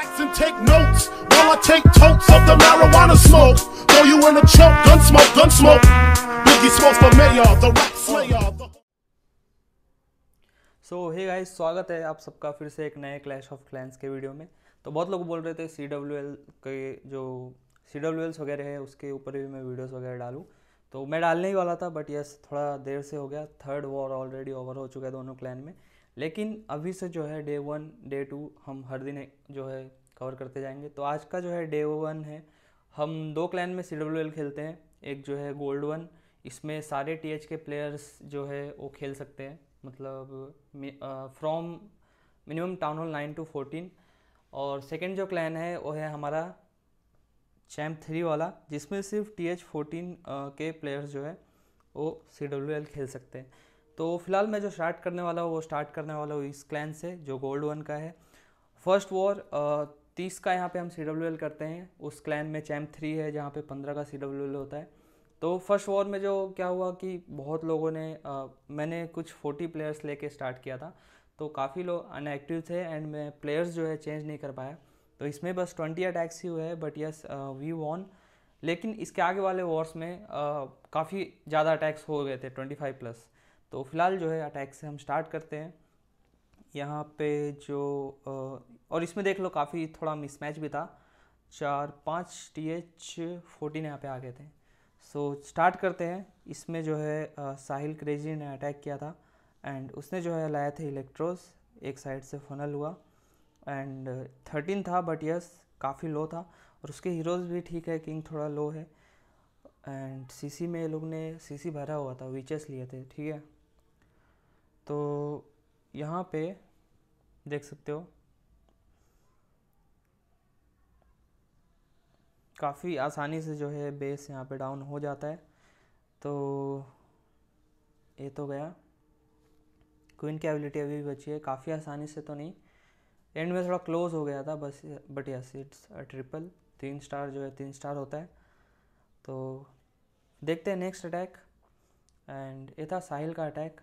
relax and take notes while I take totes of the marijuana smoke. Throw you in a choke, gun smoke, gun smoke. Biggie smokes for mayor, the rap slayer. The... so hey guys स्वागत है आप सबका फिर से एक नए clash of clans के video में तो बहुत लोग बोल रहे थे सी डब्ल्यू एल के जो सी डब्ल्यू एल्स वगैरह है उसके ऊपर भी मैं वीडियोस वगैरह डालूँ तो मैं डालने ही वाला था बट यस थोड़ा देर से हो गया थर्ड वॉर ऑलरेडी ओवर हो चुका है दोनों क्लैन में लेकिन अभी से जो है डे वन डे टू हम हर दिन जो है कवर करते जाएंगे तो आज का जो है डे वन है हम दो क्लैन में सी खेलते हैं एक जो है गोल्ड वन इसमें सारे टी के प्लेयर्स जो है वो खेल सकते हैं मतलब from minimum town hall nine to fourteen और सेकेंड जो क्लैन है वो है हमारा चैम्प थ्री वाला जिसमें सिर्फ टी एच फोर्टीन के प्लेयर्स जो है वो सी डब्ल्यू एल खेल सकते हैं तो फिलहाल मैं जो स्टार्ट करने वाला हूँ वो स्टार्ट करने वाला हूँ इस क्लैन से जो गोल्ड वन का है फर्स्ट वॉर तीस का यहाँ पे हम सी डब्ल्यू एल करते हैं उस क्लैन में चैम्प थ्री है जहाँ पे पंद्रह का सी डब्ल्यू एल होता है तो फर्स्ट वॉर में जो क्या हुआ कि बहुत लोगों ने आ, मैंने कुछ फोर्टी प्लेयर्स लेके स्टार्ट किया था तो काफ़ी लोग अनएक्टिव थे एंड मैं प्लेयर्स जो है चेंज नहीं कर पाया तो इसमें बस ट्वेंटी अटैक्स ही हुए हैं बट यस वी वॉन लेकिन इसके आगे वाले वॉर्स में uh, काफ़ी ज़्यादा अटैक्स हो गए थे ट्वेंटी फाइव प्लस तो फिलहाल जो है अटैक से हम स्टार्ट करते हैं यहाँ पे जो आ, uh, और इसमें देख लो काफ़ी थोड़ा मिसमैच भी था चार पाँच टी एच फोर्टीन यहाँ पे आ गए थे सो so, स्टार्ट करते हैं इसमें जो है आ, uh, साहिल क्रेजी ने अटैक किया था एंड उसने जो है लाया थे इलेक्ट्रोस एक साइड से फनल हुआ एंड थर्टीन था बट यस काफ़ी लो था और उसके हीरोज़ भी ठीक है किंग थोड़ा लो है एंड सीसी में ये लोग ने सीसी भरा हुआ था विचेस लिए थे ठीक है तो यहाँ पे देख सकते हो काफ़ी आसानी से जो है बेस यहाँ पे डाउन हो जाता है तो ये तो गया क्वीन की एबिलिटी अभी भी बची है काफ़ी आसानी से तो नहीं एंड में थोड़ा क्लोज हो गया था बस बट यस इट्स ट्रिपल तीन स्टार जो है तीन स्टार होता है तो देखते हैं नेक्स्ट अटैक एंड ये था साहिल का अटैक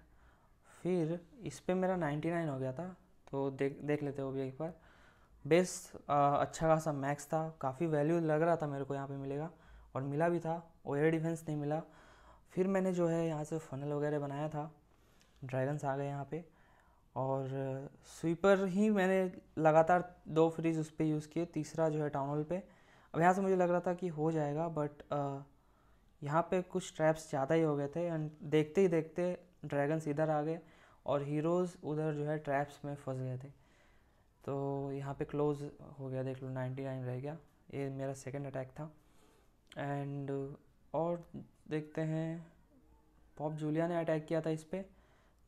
फिर इस पर मेरा नाइन्टी नाइन हो गया था तो देख देख लेते हो भी एक बार बेस आ, अच्छा खासा मैक्स था काफ़ी वैल्यू लग रहा था मेरे को यहाँ पे मिलेगा और मिला भी था वो एयर डिफेंस नहीं मिला फिर मैंने जो है यहाँ से फनल वगैरह बनाया था ड्रैगन्स आ गए यहाँ पर और स्वीपर ही मैंने लगातार दो फ्रीज उस पर यूज़ किए तीसरा जो है टाउन हॉल पे अब यहाँ से मुझे लग रहा था कि हो जाएगा बट यहाँ पे कुछ ट्रैप्स ज़्यादा ही हो गए थे एंड देखते ही देखते ड्रैगन्स इधर आ गए और हीरोज़ उधर जो है ट्रैप्स में फंस गए थे तो यहाँ पे क्लोज हो गया देख लो नाइन रह गया ये मेरा सेकेंड अटैक था एंड और देखते हैं पॉप जूलिया ने अटैक किया था इस पर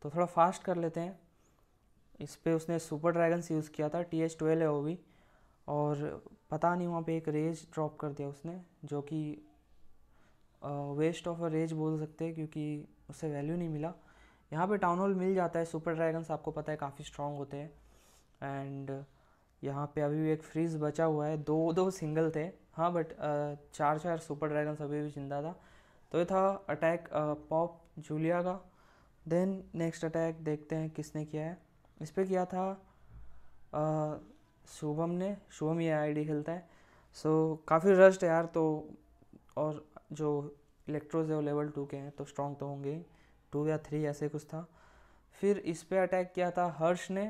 तो थोड़ा फास्ट कर लेते हैं इस पर उसने सुपर ड्रैगन्स यूज़ किया था टी एच ट्वेल्व है वो भी और पता नहीं वहाँ पे एक रेज ड्रॉप कर दिया उसने जो कि वेस्ट ऑफ अ रेज बोल सकते हैं क्योंकि उससे वैल्यू नहीं मिला यहाँ पे टाउन हॉल मिल जाता है सुपर ड्रैगन्स आपको पता है काफ़ी स्ट्रांग होते हैं एंड यहाँ पे अभी भी एक फ्रीज बचा हुआ है दो दो सिंगल थे हाँ बट चार चार सुपर ड्रैगन्स अभी भी जिंदा था तो ये था अटैक पॉप जूलिया का देन नेक्स्ट अटैक देखते हैं किसने किया है इस पर किया था शुभम ने शुभम ये आईडी खेलता है सो काफ़ी रस्ट है यार तो और जो इलेक्ट्रोज है वो लेवल टू के हैं तो स्ट्रॉन्ग तो होंगे ही टू या थ्री ऐसे कुछ था फिर इस पर अटैक किया था हर्ष ने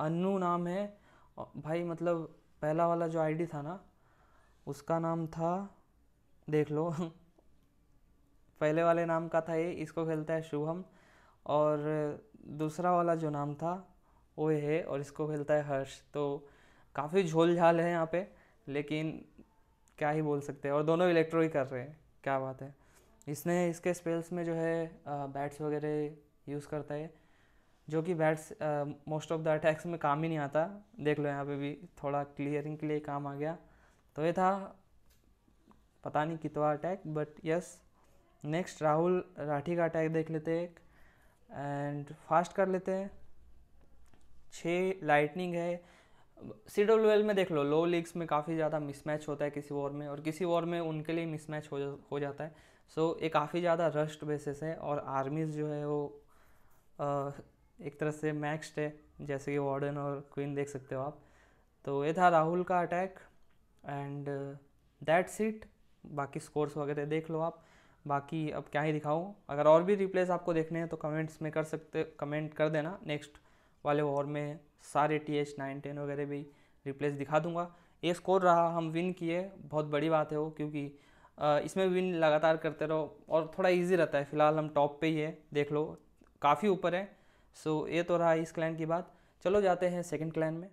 अनु नाम है भाई मतलब पहला वाला जो आईडी था ना उसका नाम था देख लो पहले वाले नाम का था ये इसको खेलता है शुभम और दूसरा वाला जो नाम था वो है और इसको खेलता है हर्ष तो काफ़ी झोल झाल है यहाँ पे लेकिन क्या ही बोल सकते हैं और दोनों इलेक्ट्रो ही कर रहे हैं क्या बात है इसने इसके स्पेल्स में जो है बैट्स वगैरह यूज़ करता है जो कि beats most of the attacks में काम ही नहीं आता देख लो यहाँ पे भी थोड़ा क्लियरिंग के लिए काम आ गया तो ये था पता नहीं कितवा attack but yes next Rahul Rathi का अटैक देख लेते हैं एंड फास्ट कर लेते हैं छः लाइटनिंग है सी डब्ल्यू एल में देख लो लो लीग्स में काफ़ी ज़्यादा मिसमैच होता है किसी वॉर में और किसी वॉर में उनके लिए मिसमैच हो जा, हो जाता है सो so, ये काफ़ी ज़्यादा रश्ड बेसिस है और आर्मीज़ जो है वो आ, एक तरह से मैक्सड है जैसे कि वार्डन और क्वीन देख सकते हो आप तो ये था राहुल का अटैक एंड दैट्स इट बाकी स्कोर्स वगैरह देख लो आप बाकी अब क्या ही दिखाऊँ अगर और भी रिप्लेस आपको देखने हैं तो कमेंट्स में कर सकते कमेंट कर देना नेक्स्ट वाले वॉर में सारे टी एच नाइन टेन वगैरह भी रिप्लेस दिखा दूंगा ये स्कोर रहा हम विन किए बहुत बड़ी बात है वो क्योंकि इसमें विन लगातार करते रहो और थोड़ा इजी रहता है फिलहाल हम टॉप पे ही है देख लो काफ़ी ऊपर है सो ये तो रहा इस क्लाइंट की बात चलो जाते हैं सेकंड क्लाइंट में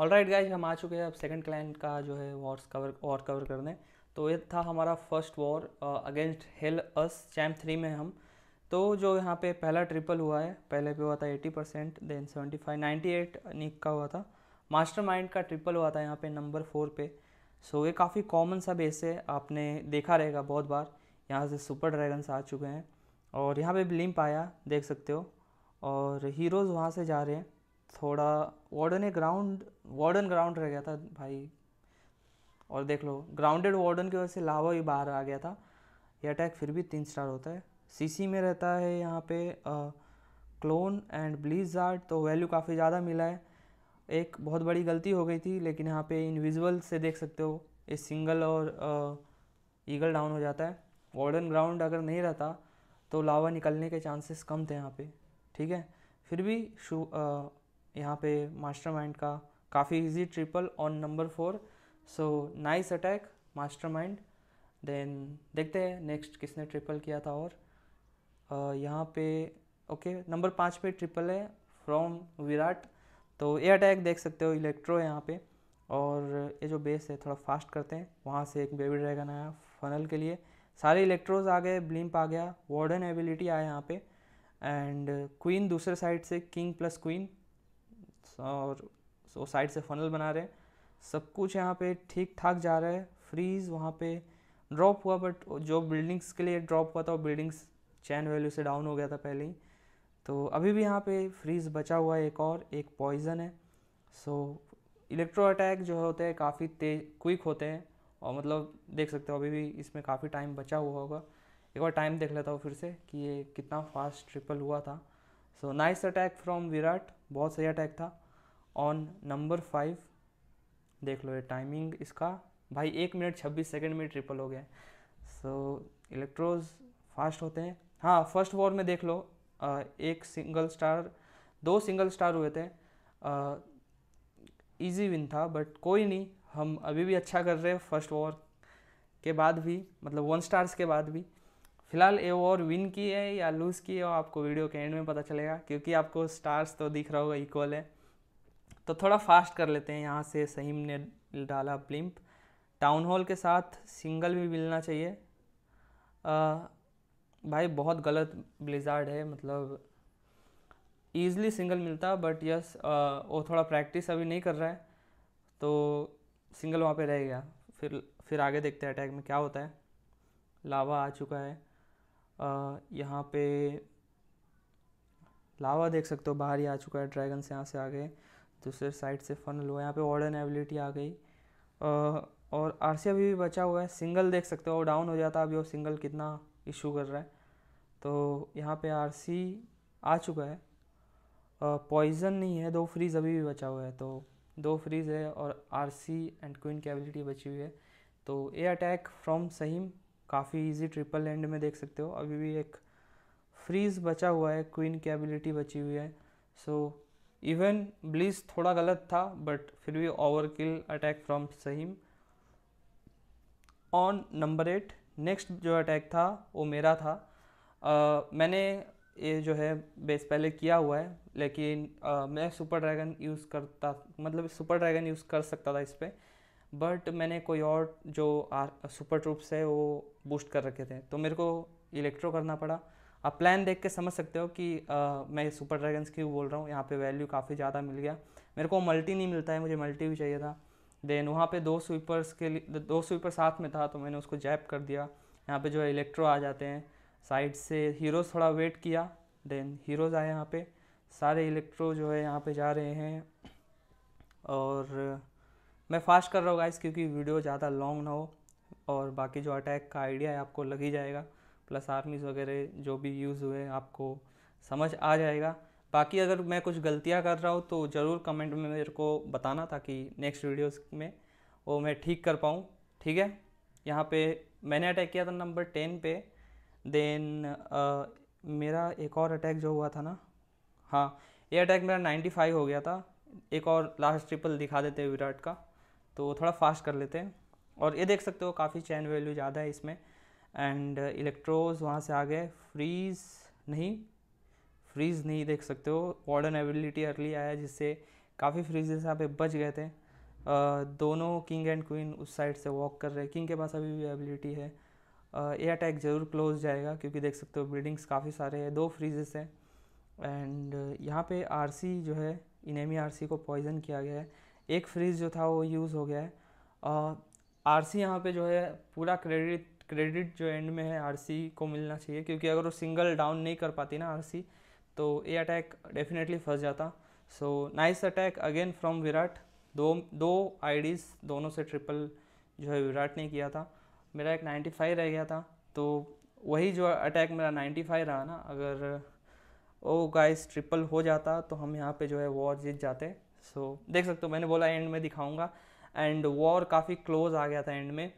ऑल राइट गाइज हम आ चुके हैं अब सेकंड क्लाइंट का जो है वॉर्स कवर और कवर करने तो ये था हमारा first war against hell us champ three में हम तो जो यहाँ पे पहला ट्रिपल हुआ है पहले पे हुआ था 80 परसेंट देन 75 एट निक का हुआ था मास्टरमाइंड का ट्रिपल हुआ था यहाँ पे नंबर फोर पे सो ये काफ़ी कॉमन सा बेस है आपने देखा रहेगा बहुत बार यहाँ से सुपर ड्रैगन्स आ चुके हैं और यहाँ पे ब्लिम्प आया देख सकते हो और हीरोज़ वहाँ से जा रहे हैं थोड़ा warden a ground warden ground रह गया था भाई और देख लो ग्राउंडेड वार्डन की वजह से लावा भी बाहर आ गया था ये अटैक फिर भी तीन स्टार होता है सीसी में रहता है यहाँ पे आ, क्लोन एंड ब्लीजार्ड तो वैल्यू काफ़ी ज़्यादा मिला है एक बहुत बड़ी गलती हो गई थी लेकिन यहाँ पे इन से देख सकते हो ये सिंगल और आ, ईगल डाउन हो जाता है वार्डन ग्राउंड अगर नहीं रहता तो लावा निकलने के चांसेस कम थे यहाँ पे ठीक है फिर भी शू यहाँ पे मास्टर का काफ़ी easy triple on number four so nice attack mastermind then देखते हैं नेक्स्ट किसने ट्रिपल किया था और uh, यहाँ पे ओके नंबर पाँच पे ट्रिपल है फ्रॉम विराट तो ये अटैक देख सकते हो इलेक्ट्रो है यहाँ पे और ये जो बेस है थोड़ा फास्ट करते हैं वहाँ से एक बेबी ड्रैगन आया फनल के लिए सारे इलेक्ट्रोज आ गए ब्लिम्प आ गया वार्डन एबिलिटी आया यहाँ पे एंड क्वीन दूसरे साइड से किंग प्लस क्वीन और सो साइड से फनल बना रहे हैं सब कुछ यहाँ पे ठीक ठाक जा रहा है फ्रीज वहाँ पे ड्रॉप हुआ बट जो बिल्डिंग्स के लिए ड्रॉप हुआ था वो बिल्डिंग्स चैन वैल्यू से डाउन हो गया था पहले ही तो अभी भी यहाँ पे फ्रीज बचा हुआ है एक और एक पॉइज़न है सो इलेक्ट्रो अटैक जो होते हैं काफ़ी तेज क्विक होते हैं और मतलब देख सकते हो अभी भी इसमें काफ़ी टाइम बचा हुआ होगा एक बार टाइम देख लेता हूँ फिर से कि ये कितना फास्ट ट्रिपल हुआ था so nice attack from Virat बहुत सही अटैक था ऑन नंबर फाइव देख लो ये टाइमिंग इसका भाई एक मिनट छब्बीस सेकेंड में ट्रिपल हो गया सो इलेक्ट्रोज फास्ट होते हैं हाँ फर्स्ट वॉर में देख लो आ, एक सिंगल स्टार दो सिंगल स्टार हुए थे इजी विन था बट कोई नहीं हम अभी भी अच्छा कर रहे हैं फर्स्ट वॉर के बाद भी मतलब वन स्टार्स के बाद भी फिलहाल ये वॉर विन की है या लूज़ की है वो आपको वीडियो के एंड में पता चलेगा क्योंकि आपको स्टार्स तो दिख रहा होगा इक्वल है तो थोड़ा फास्ट कर लेते हैं यहाँ से सहीम ने डाला प्लिम्प टाउन हॉल के साथ सिंगल भी मिलना चाहिए आ, भाई बहुत गलत ब्लिजार्ड है मतलब ईजली सिंगल मिलता बट यस वो थोड़ा प्रैक्टिस अभी नहीं कर रहा है तो सिंगल वहाँ पे रह गया फिर फिर आगे देखते हैं अटैक में क्या होता है लावा आ चुका है यहाँ पे लावा देख सकते हो बाहर ही आ चुका है ड्रैगन से यहाँ से आ गए दूसरे साइड से फनल हुआ यहाँ पे ऑर्डन एबिलिटी आ गई और आर सी भी बचा हुआ है सिंगल देख सकते हो डाउन हो जाता है अभी वो सिंगल कितना इशू कर रहा है तो यहाँ पे आर आ चुका है पॉइजन नहीं है दो फ्रीज अभी भी बचा हुआ है तो दो फ्रीज है और आर एंड क्वीन की एबिलिटी बची हुई है तो ए अटैक फ्रॉम सहीम काफ़ी इजी ट्रिपल एंड में देख सकते हो अभी भी एक फ्रीज बचा हुआ है क्वीन की एबिलिटी बची हुई है सो so, इवन ब्लीस थोड़ा गलत था बट फिर भी overkill attack from Saheem on number eight next जो अटैक था वो मेरा था आ, मैंने ये जो है बेस पहले किया हुआ है लेकिन आ, मैं सुपर ड्रैगन यूज़ करता मतलब सुपर ड्रैगन यूज़ कर सकता था इस पर बट मैंने कोई और जो आर, सुपर ट्रूप्स है वो बूस्ट कर रखे थे तो मेरे को इलेक्ट्रो करना पड़ा आप प्लान देख के समझ सकते हो कि आ, मैं सुपर ड्रैगन्स क्यों बोल रहा हूँ यहाँ पे वैल्यू काफ़ी ज़्यादा मिल गया मेरे को मल्टी नहीं मिलता है मुझे मल्टी भी चाहिए था देन वहाँ पे दो स्वीपर्स के लिए दो स्वीपर साथ में था तो मैंने उसको जैप कर दिया यहाँ पे जो है इलेक्ट्रो आ जाते हैं साइड से हीरोज़ थोड़ा वेट किया देन हीरोज़ आए यहाँ पर सारे इलेक्ट्रो जो है यहाँ पर जा रहे हैं और मैं फास्ट कर रहा हूँ गाइस क्योंकि वीडियो ज़्यादा लॉन्ग ना हो और बाकी जो अटैक का आइडिया है आपको लग ही जाएगा प्लस आर्मीज़ वगैरह जो भी यूज़ हुए आपको समझ आ जाएगा बाकी अगर मैं कुछ गलतियाँ कर रहा हूँ तो ज़रूर कमेंट में मेरे को बताना ताकि नेक्स्ट वीडियोस में वो मैं ठीक कर पाऊँ ठीक है यहाँ पे मैंने अटैक किया था नंबर टेन पे देन आ, मेरा एक और अटैक जो हुआ था ना हाँ ये अटैक मेरा नाइन्टी फाइव हो गया था एक और लास्ट ट्रिपल दिखा देते हैं विराट का तो थोड़ा फास्ट कर लेते हैं और ये देख सकते हो काफ़ी चैन वैल्यू ज़्यादा है इसमें एंड इलेक्ट्रोज uh, वहाँ से आ गए फ्रीज नहीं फ्रीज नहीं देख सकते हो वार्डन एबिलिटी अर्ली आया जिससे काफ़ी फ्रीजेस यहाँ पे बच गए थे आ, दोनों किंग एंड क्वीन उस साइड से वॉक कर रहे हैं किंग के पास अभी भी एबिलिटी है ए अटैक ज़रूर क्लोज जाएगा क्योंकि देख सकते हो बिल्डिंग्स काफ़ी सारे हैं दो फ्रीजेस हैं एंड uh, यहाँ पे आरसी जो है इनेमी आरसी को पॉइजन किया गया है एक फ्रीज जो था वो यूज़ हो गया है आर सी यहाँ पे जो है पूरा क्रेडिट क्रेडिट जो एंड में है आर को मिलना चाहिए क्योंकि अगर वो सिंगल डाउन नहीं कर पाती ना आर तो ये अटैक डेफिनेटली फंस जाता so nice attack again from Virat दो दो आईडीज़ दोनों से ट्रिपल जो है विराट ने किया था मेरा एक 95 रह गया था तो वही जो अटैक मेरा 95 रहा ना अगर ओ गाइस ट्रिपल हो जाता तो हम यहाँ पे जो है वॉर जीत जाते सो so, देख सकते हो मैंने बोला एंड में दिखाऊंगा एंड वॉर काफ़ी क्लोज आ गया था एंड में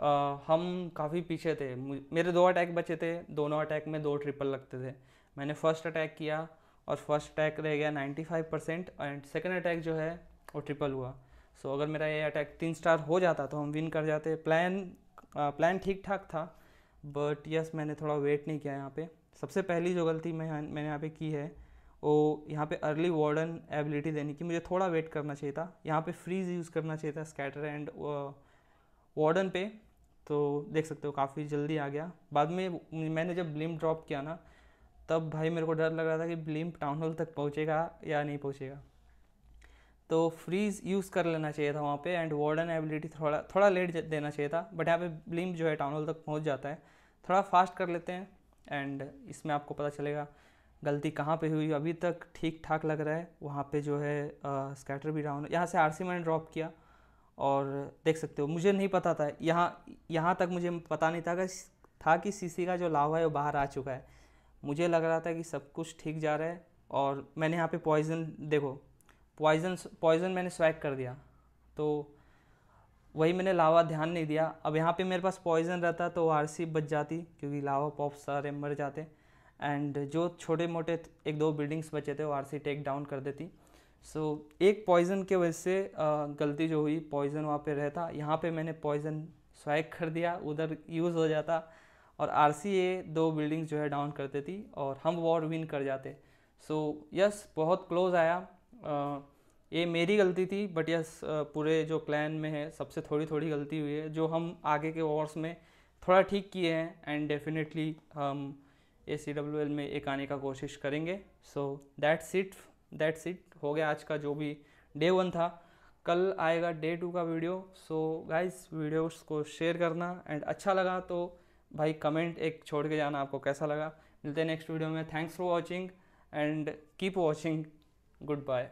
आ, हम काफ़ी पीछे थे मेरे दो अटैक बचे थे दोनों अटैक में दो ट्रिपल लगते थे मैंने फर्स्ट अटैक किया और फर्स्ट अटैक रह गया 95 परसेंट एंड सेकेंड अटैक जो है वो ट्रिपल हुआ सो अगर मेरा ये अटैक तीन स्टार हो जाता तो हम विन कर जाते प्लान प्लान ठीक ठाक था बट यस मैंने थोड़ा वेट नहीं किया यहाँ पे सबसे पहली जो गलती मैं मैंने यहाँ पे की है वो यहाँ पे अर्ली वार्डन एबिलिटी देने की मुझे थोड़ा वेट करना चाहिए था यहाँ पे फ्रीज यूज़ करना चाहिए था स्कैटर एंड वार्डन पे तो देख सकते हो काफ़ी जल्दी आ गया बाद में मैंने जब ब्लिम ड्रॉप किया ना तब भाई मेरे को डर लग रहा था कि ब्लिम टाउन हॉल तक पहुँचेगा या नहीं पहुँचेगा तो फ्रीज यूज़ कर लेना चाहिए था वहाँ पे एंड वार्डन एबिलिटी थोड़ा थोड़ा लेट देना चाहिए था बट यहाँ पे ब्लिम जो है टाउन हॉल तक पहुँच जाता है थोड़ा फास्ट कर लेते हैं एंड इसमें आपको पता चलेगा गलती कहाँ पे हुई अभी तक ठीक ठाक लग रहा है वहाँ पे जो है स्कैटर भी डाउन यहाँ से आर सी मैंने ड्रॉप किया और देख सकते हो मुझे नहीं पता था यहाँ यहाँ तक मुझे पता नहीं था कि था कि सीसी का जो लावा है वो बाहर आ चुका है मुझे लग रहा था कि सब कुछ ठीक जा रहा है और मैंने यहाँ पे पॉइजन देखो पॉइजन पॉइजन मैंने स्वैग कर दिया तो वही मैंने लावा ध्यान नहीं दिया अब यहाँ पे मेरे पास पॉइजन रहता तो आर सी बच जाती क्योंकि लावा पॉप सारे मर जाते एंड जो छोटे मोटे एक दो बिल्डिंग्स बचे थे वो आर सी टेक डाउन कर देती सो so, एक पॉइज़न के वजह से गलती जो हुई पॉइज़न वहाँ पे रहता यहाँ पे मैंने पॉइज़न स्वैग कर दिया उधर यूज़ हो जाता और आर दो बिल्डिंग्स जो है डाउन कर देती और हम वॉर विन कर जाते सो so, यस बहुत क्लोज आया आ, ये मेरी गलती थी बट यस पूरे जो क्लैन में है सबसे थोड़ी थोड़ी गलती हुई है जो हम आगे के वॉर्स में थोड़ा ठीक किए हैं एंड डेफिनेटली हम ए सी डब्ल्यू एल में एक आने का कोशिश करेंगे so that's it that's it हो गया आज का जो भी डे वन था कल आएगा डे टू का वीडियो सो गाइस वीडियोस को शेयर करना एंड अच्छा लगा तो भाई कमेंट एक छोड़ के जाना आपको कैसा लगा मिलते हैं नेक्स्ट वीडियो में thanks for watching and keep watching good bye